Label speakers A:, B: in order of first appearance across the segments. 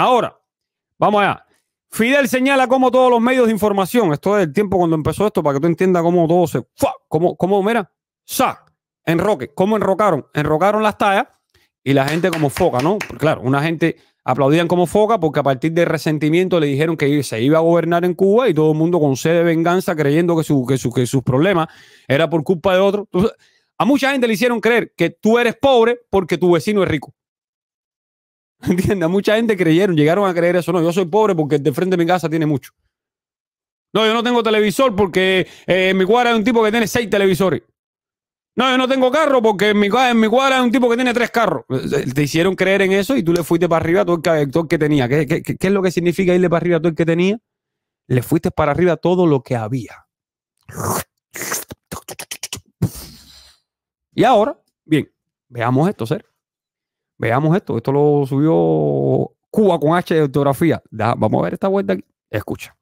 A: Ahora, vamos allá. Fidel señala como todos los medios de información, esto es el tiempo cuando empezó esto, para que tú entiendas cómo todo se. Cómo, mira, ¡sa! Enroque, cómo enrocaron. Enrocaron las tallas y la gente como foca, ¿no? claro, una gente aplaudían como foca porque a partir del resentimiento le dijeron que se iba a gobernar en Cuba y todo el mundo con sed de venganza creyendo que, su, que, sus problemas era por culpa de otro. Entonces, a mucha gente le hicieron creer que tú eres pobre porque tu vecino es rico. Entienda, Mucha gente creyeron, llegaron a creer eso. No, yo soy pobre porque de frente de mi casa tiene mucho. No, yo no tengo televisor porque eh, en mi cuadra hay un tipo que tiene seis televisores. No, yo no tengo carro porque en mi, en mi cuadra hay un tipo que tiene tres carros. Eh, te hicieron creer en eso y tú le fuiste para arriba a todo el que, que tenía. ¿Qué, qué, es lo que significa irle para arriba a todo el que tenía? Le fuiste para arriba a todo lo que había. Y ahora, bien, veamos esto, ser. Veamos esto. Esto lo subió Cuba con H de ortografía. Da, vamos a ver esta vuelta aquí. Escucha.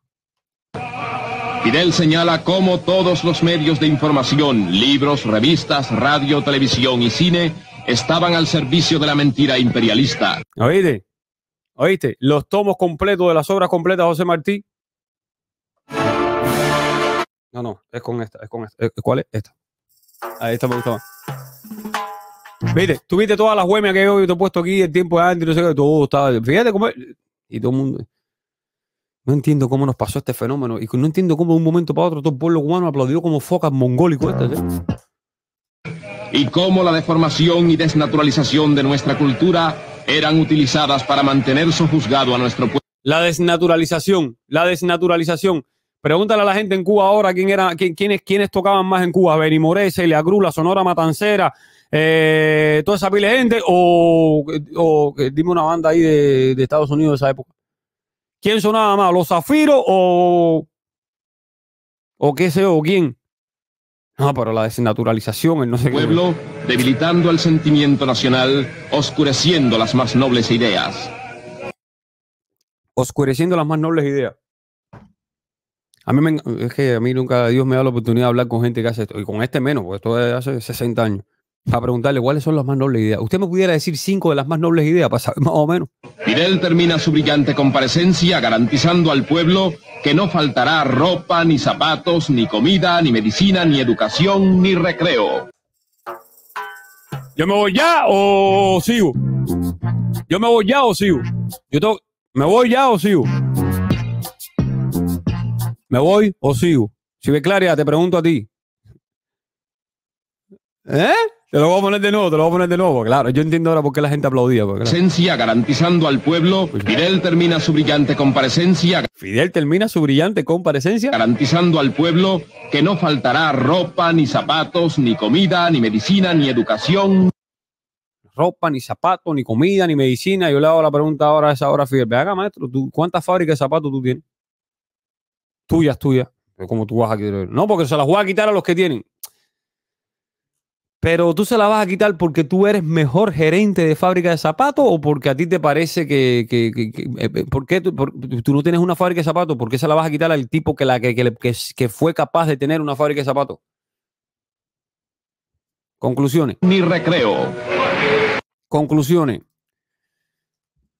A: Fidel
B: señala cómo todos los medios de información, libros, revistas, radio, televisión
A: y cine estaban al servicio de la mentira imperialista. ¿Oíste? ¿Oíste? Los tomos completos de las obras completas de José Martí. No, no, es con esta, es con esta. Eh, ¿Cuál es? Esta. Ahí está, me gustaba. Viste, tuviste todas las huemias que yo te he puesto aquí, el tiempo de y no sé qué, todo estaba. Fíjate cómo. Y todo el mundo. No entiendo cómo nos pasó este fenómeno. Y no entiendo cómo de un momento para otro todo el pueblo cubano aplaudió como focas mongólicos. Este, y cómo la deformación y desnaturalización de nuestra cultura eran utilizadas para mantener juzgado a nuestro pueblo. La desnaturalización, la desnaturalización. Pregúntale a la gente en Cuba ahora quién era, quiénes, quiénes tocaban más en Cuba. Benny Moré, Celia Cruz, La Sonora Matancera, eh, toda esa pila gente, o, o dime una banda ahí de, Estados Unidos de esa época. ¿Quién sonaba más? ¿Los Zafiros o, o qué sé o quién? ah, pero la desnaturalización, el no sé Pueblo,
B: debilitando el sentimiento nacional, oscureciendo las más nobles ideas.
A: Oscureciendo las más nobles ideas. A mí, es que a mí nunca Dios me da la oportunidad de hablar con gente que hace esto, y con este menos, porque esto es hace 60 años a preguntarle cuáles son las más nobles ideas. ¿Usted me pudiera decir cinco de las más nobles ideas más o menos? Fidel termina su brillante comparecencia garantizando al pueblo que no faltará ropa, ni zapatos,
B: ni comida, ni medicina, ni educación, ni recreo.
A: ¿Yo me voy ya o sigo? ¿Yo me voy ya o sigo? Yo ¿Me voy ya o sigo? ¿Me voy o sigo? Si ve Claria, te pregunto a ti. ¿Eh? Te lo voy a poner de nuevo, te lo voy a poner de nuevo. Claro, yo entiendo ahora por qué la gente aplaudía.
B: Presencia garantizando al pueblo, pues Fidel termina su brillante comparecencia. Fidel termina su brillante comparecencia. Garantizando al
A: pueblo que no faltará ropa, ni zapatos, ni comida, ni medicina, ni educación. Ropa, ni zapatos, ni comida, ni medicina. Yo le hago la pregunta ahora a esa hora, Fidel. Haga, maestro, ¿cuántas fábricas de zapatos tú tienes? Tuyas, tuyas. ¿Cómo tú vas a querer? No, porque se las voy a quitar a los que tienen. Pero tú se la vas a quitar porque tú eres mejor gerente de fábrica de zapatos o porque a ti te parece que... Eh, eh, ¿Por qué tú, no tienes una fábrica de zapatos? ¿Por qué se la vas a quitar al tipo que, fue capaz de tener una fábrica de zapatos? Conclusiones. Ni recreo. Conclusiones.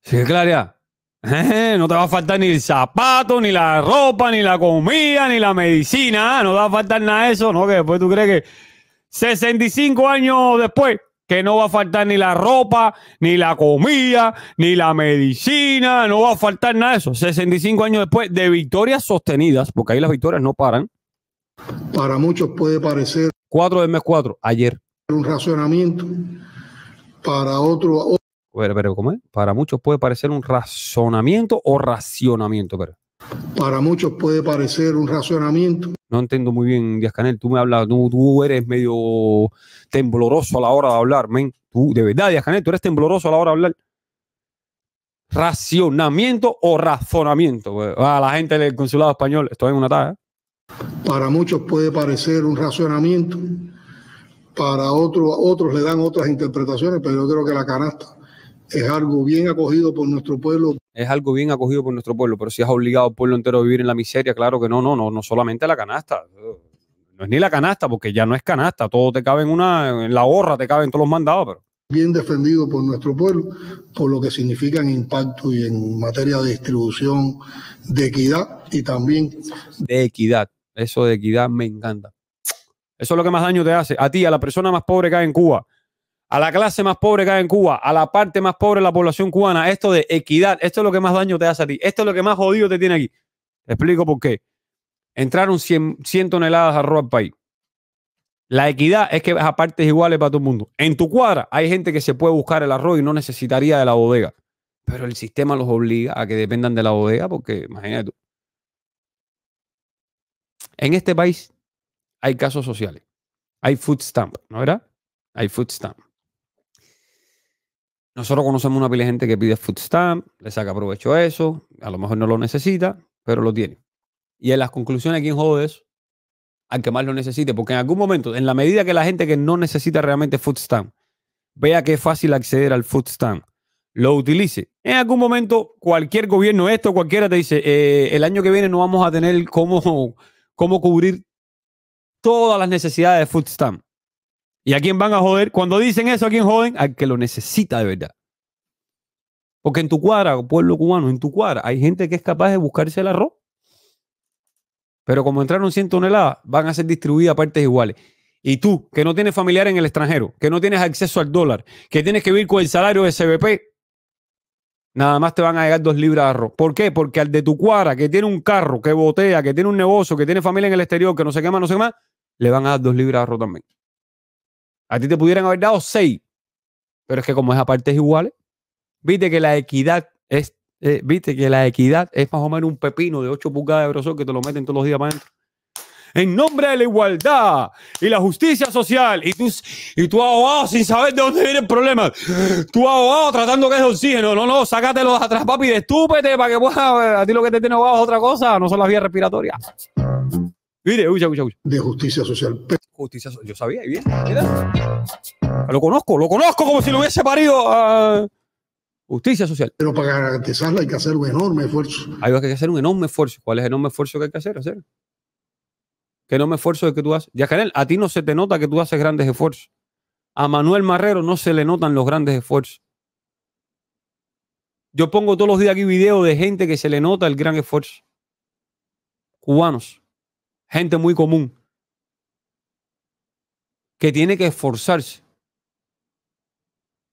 A: Sí, Claria. Eh, no te va a faltar ni el zapato, ni la ropa, ni la comida, ni la medicina. No te va a faltar nada de eso, ¿no? Que después tú crees que 65 años después, que no va a faltar ni la ropa, ni la comida, ni la medicina, no va a faltar nada de eso. 65 años después de victorias sostenidas, porque ahí las victorias no paran.
C: Para muchos puede parecer. 4 del mes 4, ayer. Un razonamiento. Para otro. Pero, Para muchos puede parecer un
A: razonamiento o racionamiento, pero
C: para muchos puede parecer un racionamiento.
A: No entiendo muy bien, Díaz Canel, tú me hablas, tú, eres medio tembloroso a la hora de hablar, Tú, de verdad, Díaz Canel, tú eres tembloroso a la hora de hablar. Racionamiento o razonamiento. Pues, a la gente del consulado español, estoy en una taza.
C: Para muchos puede parecer un razonamiento, para otros, otros le dan otras interpretaciones, pero yo creo que la canasta es algo bien acogido por nuestro pueblo
A: es algo bien acogido por nuestro pueblo, pero si has obligado al pueblo entero a vivir en la miseria, claro que no, no, no, no solamente la canasta. No es ni la canasta, porque ya no es canasta, todo te cabe en una, en la gorra te caben todos
C: los mandados, pero bien defendido por nuestro pueblo, por lo que significa en impacto y en materia de distribución, de equidad y también...
A: De equidad, eso de equidad me encanta. Eso es lo que más daño te hace. A ti, a la persona más pobre que hay en Cuba, a la clase más pobre que hay en Cuba, a la parte más pobre de la población cubana, esto de equidad, esto es lo que más daño te hace a ti, esto es lo que más jodido te tiene aquí. Te explico por qué. Entraron 100, toneladas de arroz al país. La equidad es que a partes iguales para todo el mundo. En tu cuadra hay gente que se puede buscar el arroz y no necesitaría de la bodega. Pero el sistema los obliga a que dependan de la bodega porque, imagínate tú. En este país hay casos sociales. Hay food stamp, ¿no era? Hay food stamp. Nosotros conocemos una pila de gente que pide food stamp, le saca provecho a eso, a lo mejor no lo necesita, pero lo tiene. Y en las conclusiones, ¿quién jode eso? Al que más lo necesite, porque en algún momento, en la medida que la gente que no necesita realmente food stamp vea que es fácil acceder al food stamp, lo utilice. En algún momento, cualquier gobierno, esto cualquiera te dice, eh, el año que viene no vamos a tener cómo, cómo cubrir todas las necesidades de food stamp. ¿Y a quién van a joder? Cuando dicen eso, ¿a quién joden? Al que lo necesita de verdad. Porque en tu cuadra, pueblo cubano, en tu cuadra, hay gente que es capaz de buscarse el arroz. Pero como entraron 100 toneladas, van a ser distribuidas partes iguales. Y tú, que no tienes familiar en el extranjero, que no tienes acceso al dólar, que tienes que vivir con el salario de CBP, nada más te van a llegar dos libras de arroz. ¿Por qué? Porque al de tu cuadra, que tiene un carro, que botea, que tiene un negocio, que tiene familia en el exterior, que no se quema, no se quema, le van a dar dos libras de arroz también. A ti te pudieran haber dado seis, pero es que como es a iguales, viste que la equidad es, igual, eh, viste que la equidad es más o menos un pepino de ocho pulgadas de grosor que te lo meten todos los días para adentro. En nombre de la igualdad y la justicia social, y tú, y tú abogado sin saber de dónde viene el problema, tú abogado tratando que es de oxígeno, no, no, sácatelos atrás, papi, estúpete para que pueda. a ti lo que te tiene abogado es otra cosa, no son las vías respiratorias. Mire,
C: De justicia social.
A: Justicia Yo sabía, bien. Ah,
C: lo conozco, lo conozco como si lo hubiese parido a ah. justicia social. Pero para garantizarla hay que hacer un enorme esfuerzo.
A: Hay que hacer un enorme esfuerzo. ¿Cuál es el enorme esfuerzo que hay que hacer? hacer? ¿Qué enorme esfuerzo es que tú haces? Ya, Janel, a ti no se te nota que tú haces grandes esfuerzos. A Manuel Marrero no se le notan los grandes esfuerzos. Yo pongo todos los días aquí videos de gente que se le nota el gran esfuerzo. Cubanos gente muy común, que tiene que esforzarse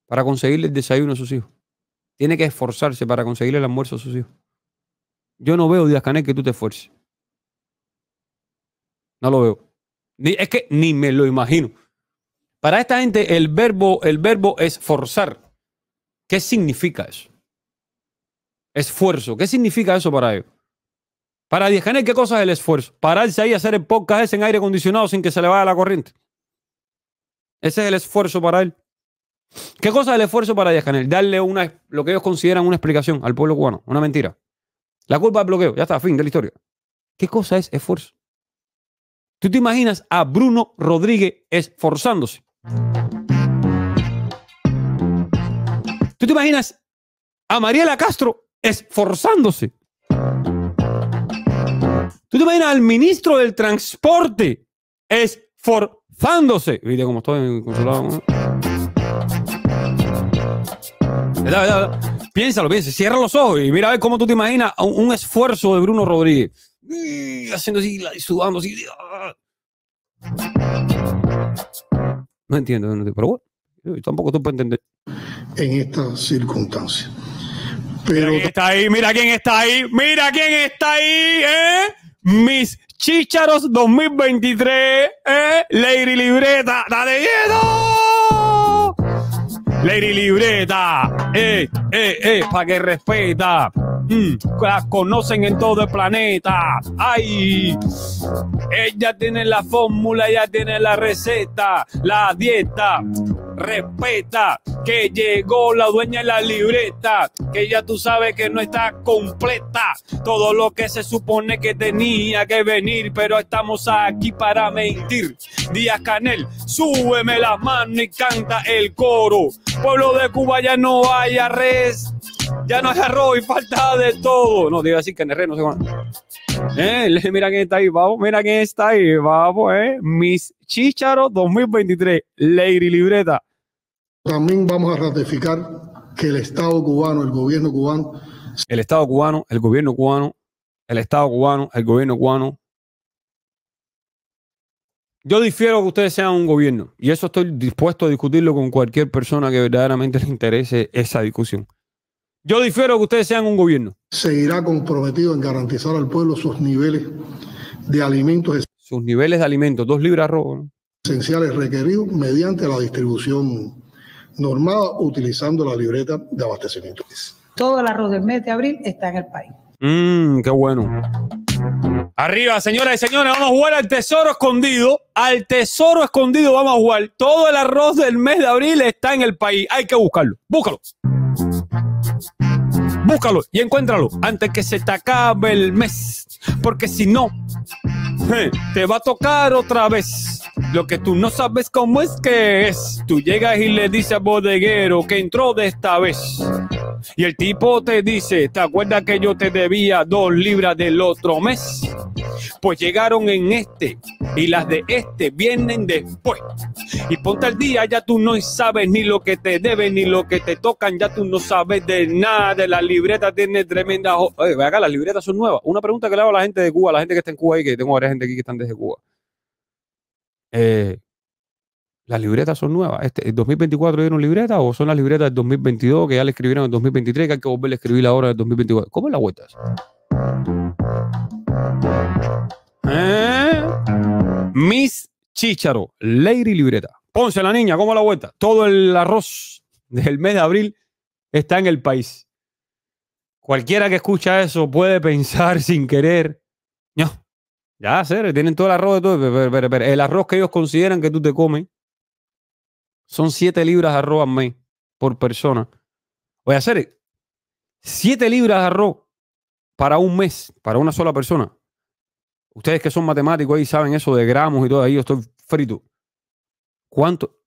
A: para conseguirle el desayuno a sus hijos. Tiene que esforzarse para conseguirle el almuerzo a sus hijos. Yo no veo, Díaz Canel, que tú te esfuerces. No lo veo. Ni, es que ni me lo imagino. Para esta gente, el verbo, el verbo esforzar. ¿Qué significa eso? Esfuerzo. ¿Qué significa eso para ellos? Para Diez ¿qué cosa es el esfuerzo? Pararse ahí a hacer el podcast en aire acondicionado sin que se le vaya la corriente. Ese es el esfuerzo para él. ¿Qué cosa es el esfuerzo para Díaz Canel? Darle una, lo que ellos consideran una explicación al pueblo cubano, una mentira. La culpa del bloqueo, ya está, fin de la historia. ¿Qué cosa es esfuerzo? ¿Tú te imaginas a Bruno Rodríguez esforzándose? ¿Tú te imaginas a Mariela Castro esforzándose? ¿Tú te imaginas al ministro del transporte esforzándose? Viste cómo estoy controlado. Piénsalo, piensa, cierra los ojos y mira a ver cómo tú te imaginas un, esfuerzo de Bruno Rodríguez. Haciendo así, sudando así. No entiendo, pero bueno, tampoco tú puedes entender. En estas circunstancias. Mira quién está ahí, mira quién está ahí, mira quién está ahí, ¿eh? Mis Chicharos 2023, ¿eh? Lady Libreta, dale
D: hielo!
A: Lady Libreta, eh, eh, eh, para que respeta. Mm, las conocen en todo el planeta. Ay, ella tiene la fórmula, ella tiene la receta, la dieta respeta, que llegó la dueña de la libreta, que ya tú sabes que no está completa. Todo lo que se supone que tenía que venir, pero estamos aquí para mentir. Díaz Canel, súbeme las manos y canta el coro. Pueblo de Cuba ya no hay arresto ya no es y falta de todo. No, digo así que en el rey no se eh, van. mira quién está ahí, vamos. Mira quién está ahí, vamos. Eh. Mis Chicharos 2023, Ley Libreta.
C: También vamos a ratificar que el Estado cubano, el gobierno cubano.
A: El Estado cubano, el gobierno cubano, el Estado cubano, el gobierno cubano. Yo difiero que ustedes sean un gobierno y eso estoy dispuesto a discutirlo con cualquier persona que verdaderamente le interese esa discusión. Yo difiero que ustedes sean un gobierno.
C: Seguirá comprometido en garantizar al pueblo sus niveles de alimentos. Sus
A: niveles de alimentos, dos libras de ¿no?
C: Esenciales requeridos mediante la distribución normada utilizando la libreta de abastecimiento.
D: Todo el arroz del mes de abril está en el país.
A: Mmm, qué bueno.
C: Arriba, señoras y señores, vamos a jugar al
A: tesoro escondido. Al tesoro escondido vamos a jugar. Todo el arroz del mes de abril está en el país. Hay que buscarlo. Búscalos. Búscalo y encuéntralo antes que se te acabe el mes. Porque si no, eh, te va a tocar otra vez. Lo que tú no sabes cómo es que es. Tú llegas y le dices al bodeguero que entró de esta vez. Y el tipo te dice, ¿te acuerdas que yo te debía dos libras del otro mes? Pues llegaron en este y las de este vienen después. Y ponte al día, ya tú no sabes ni lo que te deben ni lo que te tocan, ya tú no sabes de nada, de la libreta tiene tremenda... Oye, eh, acá las libretas son nuevas. Una pregunta que le hago a la gente de Cuba, a la gente que está en Cuba y que tengo ahora gente aquí que están desde Cuba. Eh, las libretas son nuevas. Este, ¿El 2024 dieron libretas o son las libretas del 2022 que ya le escribieron en 2023 que hay que volver a escribir la hora del 2024? ¿Cómo es la vuelta eh, Miss Chicharo, Lady Libreta. Ponce la niña, ¿cómo la vuelta? Todo el arroz del mes de abril está en el país. Cualquiera que escucha eso puede pensar sin querer ya, serio, tienen todo el arroz de todo. el arroz que ellos consideran que tú te comes son 7 libras de arroz al mes por persona. Oye, hacer 7 libras de arroz para un mes, para una sola persona. Ustedes que son matemáticos ahí saben eso de gramos y todo ahí, yo estoy frito. ¿Cuánto?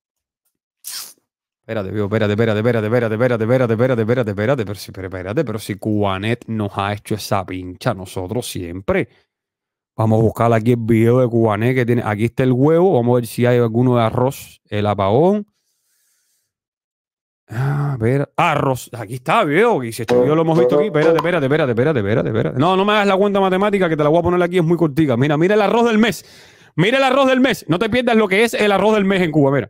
A: Espérate, espérate, espérate, espérate, espérate, espérate, espérate, espérate, espérate, espérate, pero si, espérate, pero si Cubanet nos ha hecho esa pincha nosotros siempre. Vamos a buscar aquí el video de Cubané que tiene. Aquí está el huevo. Vamos a ver si hay alguno de arroz. El apagón. A ah, ver, arroz. Aquí está, video Y si yo lo hemos visto aquí. Espérate, espérate, espérate, espérate, espérate, espérate. No, no me hagas la cuenta matemática que te la voy a poner aquí. Es muy cortica. Mira, mira el arroz del mes. Mira el arroz del mes. No te pierdas lo que es el arroz del mes en Cuba. Mira.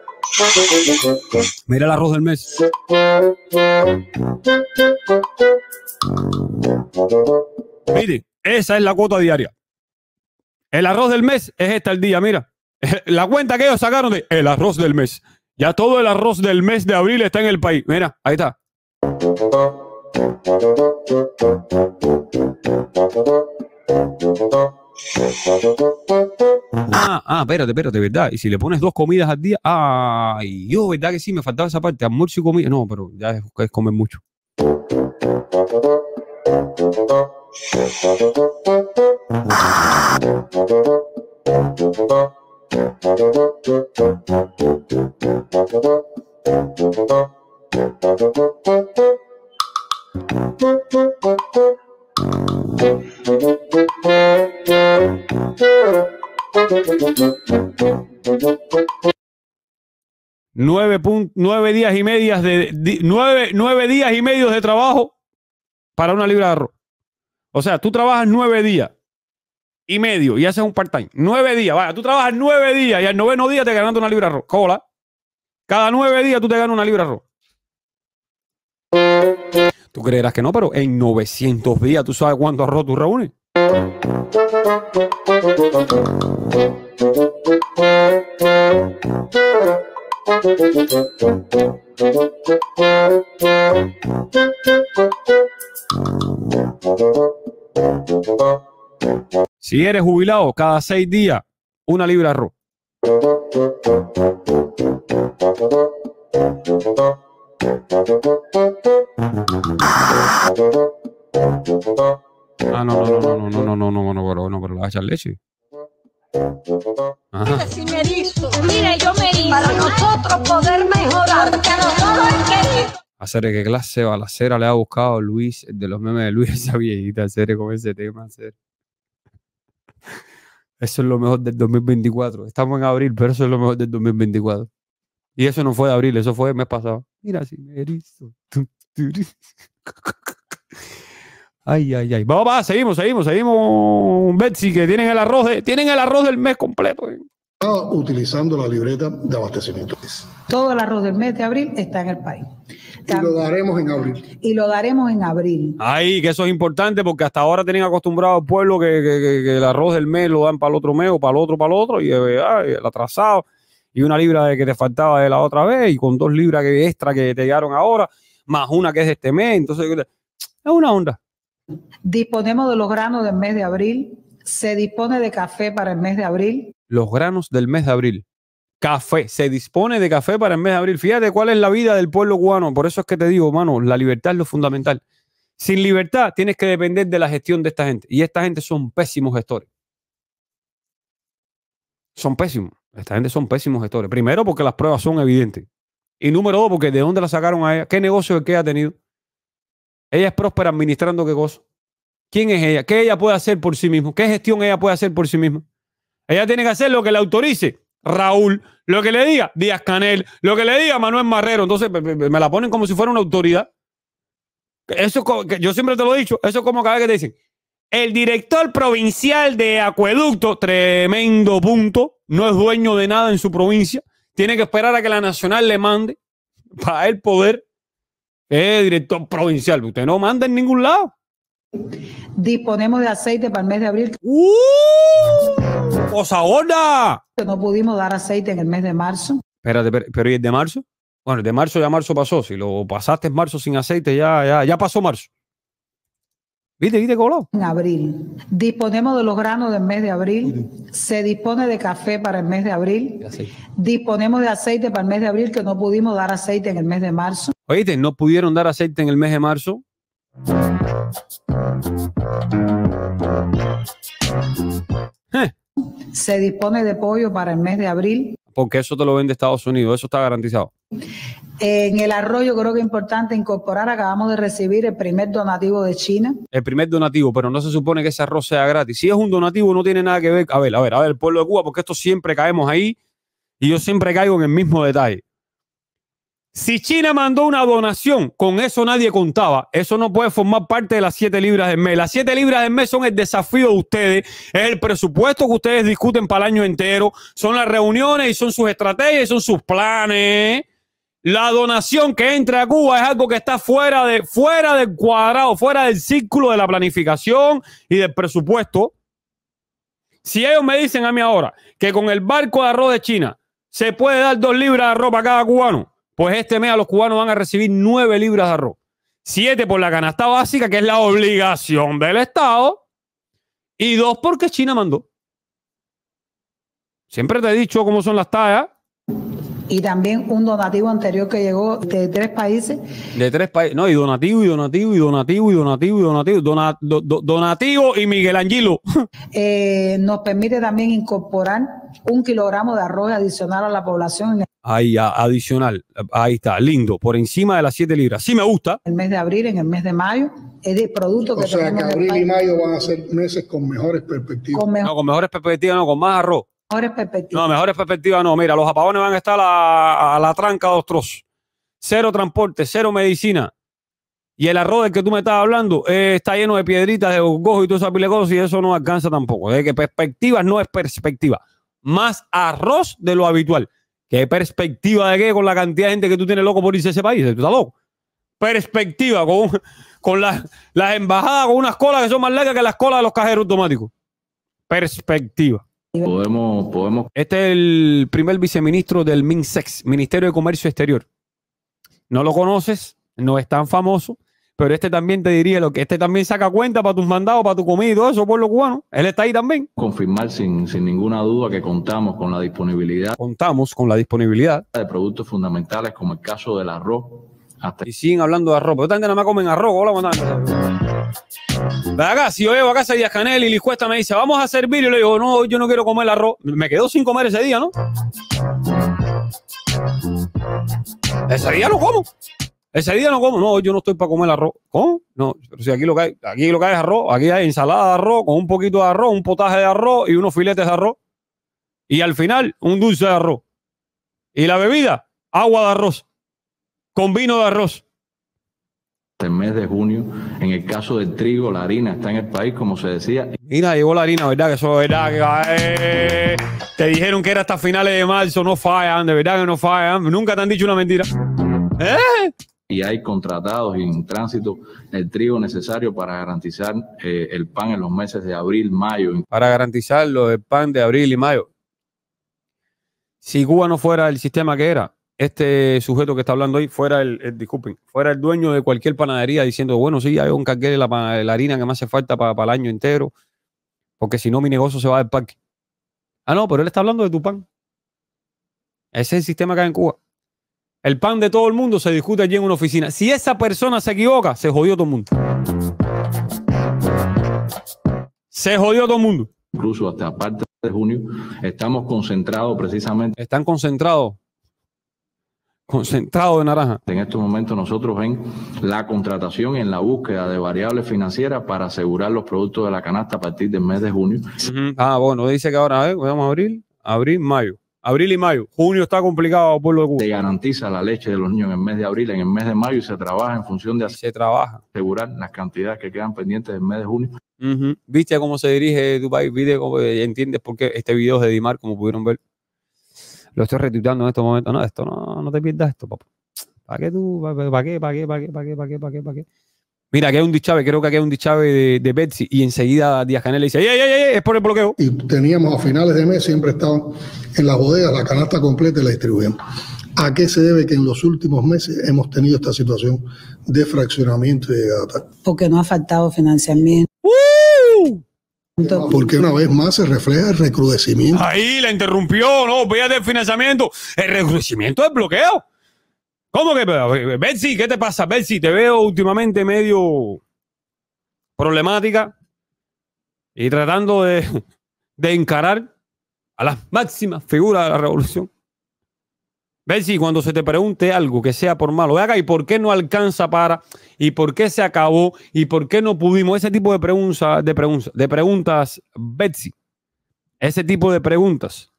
A: Mira el arroz del mes. Miren, esa es la cuota diaria. El arroz del mes es esta el día, mira. La cuenta que ellos sacaron de el arroz del mes. Ya todo el arroz del mes de abril está en el país. Mira, ahí está. Ah, ah, espérate, espérate, ¿verdad? Y si le pones dos comidas al día, ay, yo, ¿verdad que sí? Me faltaba esa parte, almuerzo y comida. No, pero ya es, es comer mucho. Ah. nueve, días y medias de nueve, días y medios de trabajo para una libra de arroz. O sea, tú trabajas nueve días y medio y haces un part-time. Nueve días, vaya, tú trabajas nueve días y al noveno día te ganas una libra de arroz. Cola. Cada nueve días tú te ganas una libra de arroz. Tú creerás que no, pero en 900 días tú sabes cuánto arroz tú reúnes. Si eres jubilado, cada seis días, una libra arroz. Ah, no, no, no, no, no, no, no, no, no, no, no, pero no, leche. Ajá.
B: mira, yo me Para nosotros poder mejorar. nosotros
A: Hacer que clase balacera le ha buscado Luis, de los memes de Luis, esa viejita, hacer con ese tema, Eso es lo mejor del 2024. Estamos en abril, pero eso es lo mejor del 2024. Y eso no fue de abril, eso fue el mes pasado. Mira, si me Ay, ay, ay. Vamos,
C: vamos, seguimos, seguimos, seguimos. Betsy, que tienen el
A: arroz, tienen el arroz del mes completo.
C: Utilizando la libreta de abastecimiento.
D: Todo el arroz del mes de abril está en el país. Y lo daremos en abril. Y lo daremos en abril.
C: Ay, que eso es importante porque hasta
A: ahora tenían acostumbrado al pueblo que, el arroz del mes lo dan para el otro mes o para el otro, para el otro, y eh, el atrasado, y una libra de que te faltaba de la otra vez, y con dos libras extra que te llegaron ahora, más una que es de este mes. Entonces, es una onda.
D: Disponemos de los granos del mes de abril. Se dispone de café para el mes de abril.
A: Los granos del mes de abril. Café. Se dispone de café para el mes de abril. Fíjate cuál es la vida del pueblo cubano. Por eso es que te digo, mano, la libertad es lo fundamental. Sin libertad tienes que depender de la gestión de esta gente. Y esta gente son pésimos gestores. Son pésimos. Esta gente son pésimos gestores. Primero porque las pruebas son evidentes. Y número dos porque de dónde la sacaron a ella. ¿Qué negocio que ha tenido? Ella es próspera administrando qué cosa. ¿Quién es ella? ¿Qué ella puede hacer por sí misma? ¿Qué gestión ella puede hacer por sí misma? Ella tiene que hacer lo que le autorice Raúl, lo que le diga Díaz Canel, lo que le diga Manuel Marrero. Entonces me la ponen como si fuera una autoridad. Eso yo siempre te lo he dicho, eso es como cada vez que te dicen, el director provincial de acueducto, tremendo punto, no es dueño de nada en su provincia, tiene que esperar a que la nacional le mande para el poder eh, director provincial, usted no manda en ningún lado.
D: Disponemos de aceite para el mes de abril. ¡Uh!
A: ¡Cosa onda!
D: No pudimos dar aceite en el mes de marzo.
A: Espérate, pero, ¿y el de marzo? Bueno, el de marzo ya marzo pasó. Si lo pasaste en marzo sin aceite, ya, ya, ya pasó marzo. ¿Viste, viste Colón?
D: En abril. Disponemos de los granos del mes de abril. Se dispone de café para el mes de abril. Disponemos de aceite para el mes de abril, que no pudimos dar aceite en el mes de marzo.
A: Oíste, no pudieron dar aceite en el mes de marzo.
D: Eh. Se dispone de pollo para el mes de abril.
A: Porque eso te lo vende Estados Unidos, eso está garantizado.
D: En el arroyo creo que es importante incorporar, acabamos de recibir el primer donativo de China.
A: El primer donativo, pero no se supone que ese arroz sea gratis. Si es un donativo no tiene nada que ver, a ver, a ver, a ver, el pueblo de Cuba, porque esto siempre caemos ahí y yo siempre caigo en el mismo detalle. Si China mandó una donación, con eso nadie contaba. Eso no puede formar parte de las 7 libras del mes. Las 7 libras del mes son el desafío de ustedes, el presupuesto que ustedes discuten para el año entero, son las reuniones y son sus estrategias y son sus planes. La donación que entra a Cuba es algo que está fuera, de, fuera del cuadrado, fuera del círculo de la planificación y del presupuesto. Si ellos me dicen a mí ahora que con el barco de arroz de China se puede dar dos libras de arroz a cada cubano, pues este mes a los cubanos van a recibir nueve libras de arroz. Siete por la canasta básica, que es la obligación del Estado, y dos porque China mandó. Siempre te he dicho cómo son las tallas
D: y también un donativo anterior que llegó de tres países.
A: De tres países, no, y donativo, y donativo, y donativo, y donativo, y donativo, dona, donativo y Miguel Angilo.
D: Eh, nos permite también incorporar un kilogramo de arroz adicional a la población.
A: Ahí, adicional, ahí está, lindo, por encima de las siete libras. Sí me gusta.
D: El mes de abril, en el mes de mayo, es de producto que... O sea, que abril y mayo van a ser meses con mejores perspectivas. no,
A: con mejores perspectivas, no, con más arroz. Mejores perspectivas. No, mejores perspectivas no. Mira, los apagones van a estar a, la tranca dos trozos, Cero transporte, cero medicina. Y el arroz del que tú me estás hablando eh, está lleno de piedritas, de gojo y todo esa y eso no alcanza tampoco. De que perspectivas no es perspectiva. Más arroz de lo habitual. ¿Qué perspectiva de qué con la cantidad de gente que tú tienes loco por irse a ese país? ¿Tú estás loco? Perspectiva con, con las embajadas, con unas colas que son más largas que las colas de los cajeros automáticos. Perspectiva. Podemos, podemos. Este es el primer viceministro del MINSEX, Ministerio de Comercio Exterior. No lo conoces, no es tan famoso, pero este también te diría lo que este también saca cuenta para tus mandados, para tu comida eso pueblo cubano. Él está ahí también. Confirmar sin, sin ninguna duda que contamos con la disponibilidad. Contamos con la disponibilidad de productos fundamentales como el caso del arroz, y siguen hablando de arroz. Pero esta nada más comen arroz. Hola, buenas acá, si yo llevo a casa Díaz Canel y Cuesta me dice, vamos a servir, y le digo, no, yo no quiero comer arroz. Me quedo sin comer ese día, ¿no? Ese día no como. Ese día no como, no, yo no estoy para comer arroz. ¿Cómo? No, pero si aquí lo que aquí lo que hay es arroz, aquí hay ensalada de arroz, con un poquito de arroz, un potaje de arroz y unos filetes de arroz. Y al final, un dulce de arroz. Y la bebida, agua de arroz con vino de arroz.
B: El este mes de junio, en el caso del trigo, la harina está en el país, como se decía.
A: Mira, llegó la harina, ¿verdad? Que eso es eh. te dijeron que era hasta finales de marzo, no fallan, de verdad que no fallan. Nunca te han dicho una mentira. ¿Eh?
B: y hay contratados en tránsito el trigo necesario para garantizar eh, el
A: pan en los meses de abril, mayo. Para garantizar lo del pan de abril y mayo. Si Cuba no fuera el sistema que era, este sujeto que está hablando ahí fuera el, eh, fuera el dueño de cualquier panadería diciendo, bueno, sí, hay un cargué de la, harina que me hace falta para el año entero, porque si no mi negocio se va del parque. Ah, no, pero él está hablando de tu pan. Ese es el sistema que hay en Cuba. El pan de todo el mundo se discute allí en una oficina. Si esa persona se equivoca, se jodió todo el mundo. Se jodió todo el mundo. Incluso hasta parte de junio estamos concentrados
B: precisamente. Están concentrados concentrado de naranja. En estos momentos nosotros en la contratación, en la búsqueda de variables financieras para asegurar los productos de la canasta a partir del mes de junio.
A: Ah, bueno, dice que ahora, a ver, vamos a abril, abril, mayo. Abril y mayo. Junio está complicado, pueblo de Cuba. Se garantiza la leche de los niños en el mes de abril, en el mes
B: de mayo y se trabaja en función de se trabaja. asegurar las cantidades que quedan pendientes del mes de junio.
A: Viste cómo se dirige Dubai, viste cómo eh, entiendes por qué este video es de Dimar, como pudieron ver lo estoy retuiteando en estos momentos. No, esto no, no te pierdas esto, papá. ¿Para qué tú? ¿Para qué? ¿Para qué? ¿Para qué? ¿Para qué? ¿Para qué? Mira, que hay un dichave, creo que aquí hay un dichave de, de Betsy y
C: enseguida Díaz Canel le dice, ay ay ay Es por el bloqueo. Y teníamos a finales de mes, siempre estaban en las bodegas, la canasta completa y la distribuimos ¿A qué se debe que en los últimos meses hemos tenido esta situación de fraccionamiento y de gata? Porque no ha faltado financiamiento. ¡Uh! Porque una vez más se refleja el recrudecimiento.
A: Ahí la interrumpió, no, a del financiamiento. El recrudecimiento del bloqueo. ¿Cómo que? Eh, Betsy, ¿qué te pasa? Betsy, te veo últimamente medio problemática y tratando de, de encarar a las máximas figuras de la revolución. Betsy, cuando se te pregunte algo que sea por malo, haga y por qué no alcanza para, y por qué se acabó, y por qué no pudimos, ese tipo de, preguntas, de, preguntas, de preguntas, Betsy, ese tipo de preguntas,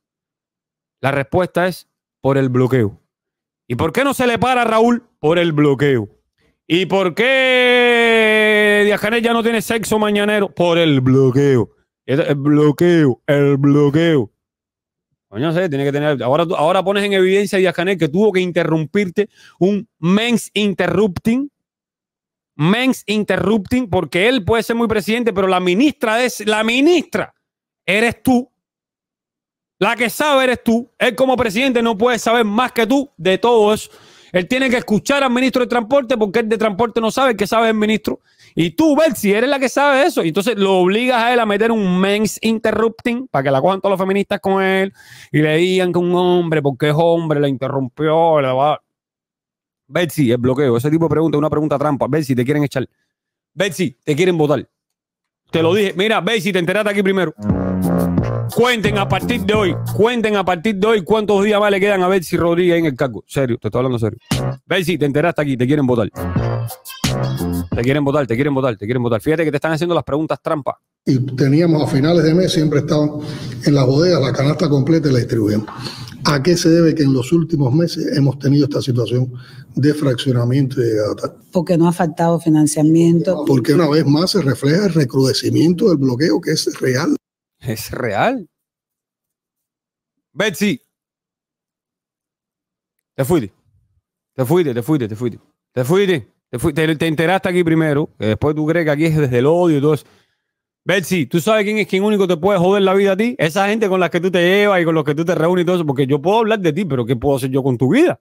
A: la respuesta es por el bloqueo. ¿Y por qué no se le para a Raúl? Por el bloqueo. ¿Y por qué Díaz ya no tiene sexo mañanero? Por el bloqueo. El bloqueo, el bloqueo. No sé, tiene que tener. Ahora, ahora pones en evidencia a Díaz Canel que tuvo que interrumpirte un mens interrupting. Mens interrupting, porque él puede ser muy presidente, pero la ministra es la ministra. Eres tú. La que sabe eres tú. Él, como presidente, no puede saber más que tú de todo eso. Él tiene que escuchar al ministro de Transporte porque el de Transporte no sabe que sabe el ministro. Y tú, Betsy, eres la que sabe eso. Y entonces lo obligas a él a meter un mens interrupting para que la cojan todos los feministas con él y le digan que un hombre, porque es hombre, la interrumpió, la va. Betsy, es bloqueo. Ese tipo de pregunta una pregunta trampa. Betsy, te quieren echar. Betsy, te quieren votar. Te lo dije. Mira, Betsy, te enteraste aquí primero. Cuenten a partir de hoy, cuenten a partir de hoy cuántos días más le quedan a Betsy Rodríguez en el cargo. Serio, te estoy hablando serio. Betsy, te enteraste aquí, te quieren votar. Te quieren votar, te quieren votar, te quieren votar. Fíjate que te están haciendo las preguntas trampa.
C: Y teníamos a finales de mes, siempre estaban en la bodega, la canasta completa y la distribuimos. ¿A qué se debe que en los últimos meses hemos tenido esta situación de fraccionamiento y de data? Porque no ha faltado financiamiento. Porque una vez más se refleja el recrudecimiento del bloqueo que es real. Es real.
A: Betsy. Te fuiste. Te fuiste, te fuiste, te fuiste. Te fuiste. Te, enteraste aquí primero, que después tú crees que aquí es desde el odio y todo eso. Betsy, ¿tú sabes quién es quien único te puede joder la vida a ti? Esa gente con la que tú te llevas y con los que tú te reúnes y todo eso, porque yo puedo hablar de ti, pero ¿qué puedo hacer yo con tu vida?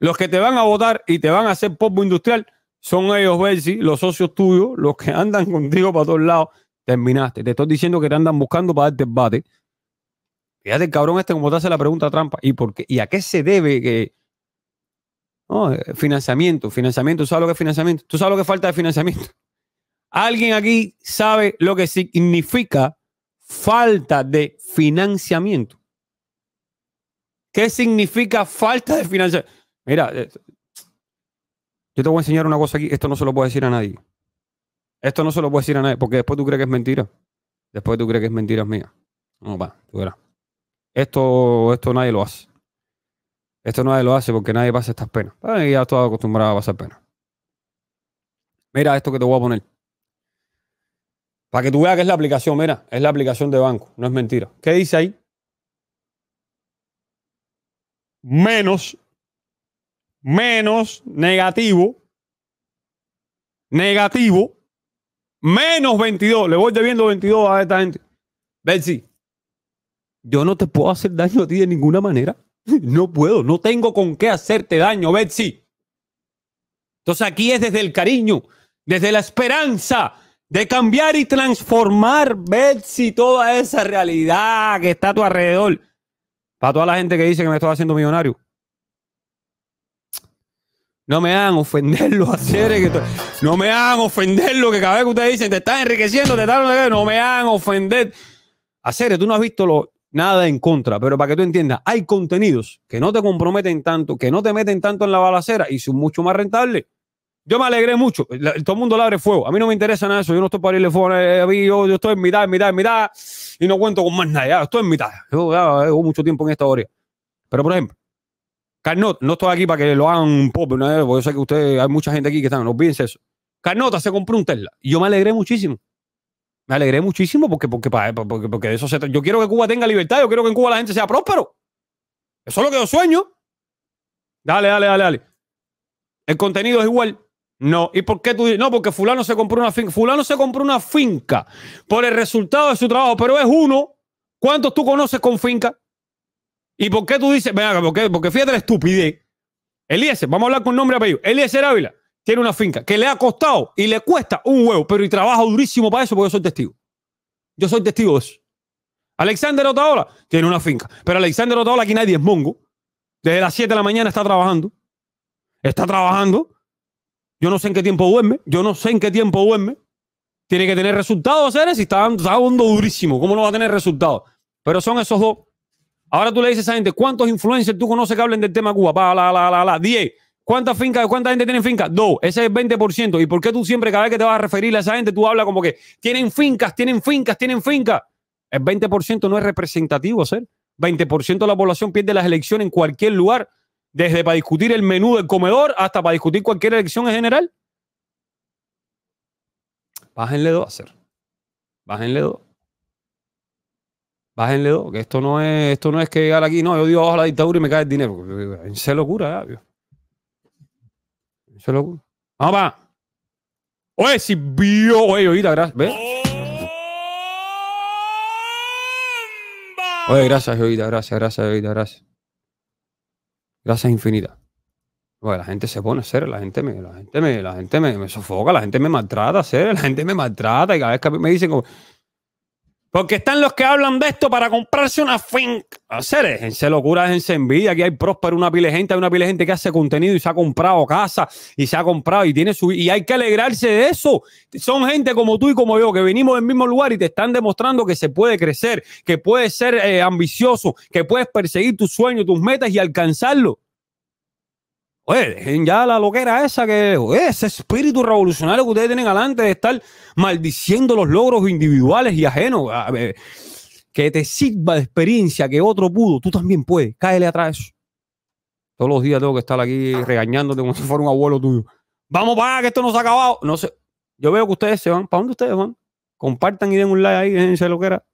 A: Los que te van a votar y te van a hacer popo industrial son ellos, Betsy, los socios tuyos, los que andan contigo para todos lados. Terminaste. Te estoy diciendo que te andan buscando para darte el bate. Fíjate el cabrón este como te hace la pregunta trampa. ¿Y por qué? ¿Y a qué se debe que no, eh, financiamiento, financiamiento, ¿tú sabes lo que es financiamiento? ¿Tú sabes lo que falta de financiamiento? ¿Alguien aquí sabe lo que significa falta de financiamiento? ¿Qué significa falta de financiamiento? Mira, eh, yo te voy a enseñar una cosa aquí, esto no se lo puedo decir a nadie. Esto no se lo puedo decir a nadie, porque después tú crees que es mentira. Después tú crees que es mentira mía. No, va, tú verás. Esto, esto nadie lo hace. Esto nadie lo hace porque nadie pasa estas penas. ya estoy acostumbrado a pasar penas. Mira esto que te voy a poner. Para que tú veas que es la aplicación, mira, es la aplicación de banco, no es mentira. ¿Qué dice ahí? Menos, menos negativo, negativo, menos 22. Le voy debiendo 22 a esta gente. Betsy, yo no te puedo hacer daño a ti de ninguna manera. No puedo, no tengo con qué hacerte daño, Betsy. Entonces aquí es desde el cariño, desde la esperanza de cambiar y transformar, Betsy, toda esa realidad que está a tu alrededor. Para toda la gente que dice que me estoy haciendo millonario. No me hagan ofender los haceres No me hagan ofender lo que cada vez que ustedes dicen, te están enriqueciendo, te estás... No me hagan ofender. Haceres, tú no has visto lo, nada en contra, pero para que tú entiendas, hay contenidos que no te comprometen tanto, que no te meten tanto en la balacera y son mucho más rentables. Yo me alegré mucho. todo el mundo le abre fuego. A mí no me interesa nada eso. Yo no estoy para irle fuego. A mí, yo, estoy en mitad, en mitad, en mitad. Y no cuento con más nadie, ah, estoy en mitad. Yo ya, ah, llevo mucho tiempo en esta hora. Pero, por ejemplo, Carnot, no estoy aquí para que lo hagan un pop. Porque yo sé que hay mucha gente aquí que están. No olviden eso. Carnot se compró un Tesla. Y yo me alegré muchísimo. Me alegré muchísimo porque, porque, eh, porque, de eso Yo quiero que Cuba tenga libertad, yo quiero que en Cuba la gente sea próspero. Eso es lo que yo sueño. Dale, dale, dale, dale. El contenido es igual. No, ¿y por qué tú dices? No, porque fulano se compró una finca. Fulano se compró una finca por el resultado de su trabajo, pero es uno. ¿Cuántos tú conoces con finca? ¿Y por qué tú dices? Venga, porque, porque fíjate la estupidez. Eliezer, vamos a hablar con nombre y apellido. Eliezer Ávila tiene una finca que le ha costado y le cuesta un huevo, pero y trabaja durísimo para eso porque yo soy testigo. Yo soy testigo de eso. Alexander Otaola tiene una finca, pero Alexander Otaola aquí nadie es mongo. Desde las 7 de la mañana está trabajando. Está trabajando. Yo no sé en qué tiempo duerme. Yo no sé en qué tiempo duerme. Tiene que tener resultados, seres y está, dando durísimo. ¿Cómo no va a tener resultados? Pero son esos dos. Ahora tú le dices a esa gente, ¿cuántos influencers tú conoces que hablen del tema Cuba? Pa, la, la, la, la, 10. ¿Cuántas fincas, cuánta gente tiene finca? Dos, ese es el 20%. ¿Y por qué tú siempre, cada vez que te vas a referir a esa gente, tú hablas como que tienen fincas, tienen fincas, tienen fincas? El 20% no es representativo, ser. 20% de la población pierde las elecciones en cualquier lugar, desde para discutir el menú del comedor hasta para discutir cualquier elección en general. Bájenle dos hacer. Bájenle dos. Bájenle dos, que esto no es, esto no es que llegar aquí, no, yo digo bajo la dictadura y me cae el dinero. Es locura, ¿eh? Eso es loco. Vamos Oye, si vio, oye, oída, gracias. ¿Ves? Oye, gracias, oída, gracias, gracias, oída, gracias. Gracias infinita! Oye, la gente se pone a hacer, la gente me, la gente me, la gente me, sofoca, la gente me maltrata, hacer, la gente me maltrata y cada vez que me dicen como, porque están los que hablan de esto para comprarse una finca. Hacer, locuras locura, en envidia. Aquí hay próspero, una pile gente, hay una pile gente que hace contenido y se ha comprado casa y se ha comprado y tiene su. Y hay que alegrarse de eso. Son gente como tú y como yo que venimos del mismo lugar y te están demostrando que se puede crecer, que puedes ser eh, ambicioso, que puedes perseguir tus sueños, tus metas y alcanzarlo. Oye, dejen ya la loquera esa que, es ese espíritu revolucionario que ustedes tienen adelante de estar maldiciendo los logros individuales y ajenos. que te sirva de experiencia que otro pudo, tú también puedes. Cáele atrás. Todos los días tengo que estar aquí regañándote como si fuera un abuelo tuyo. Vamos para que esto no se ha acabado. No sé. Yo veo que ustedes se van. ¿Para dónde ustedes van? Compartan y den un like ahí, déjense esa loquera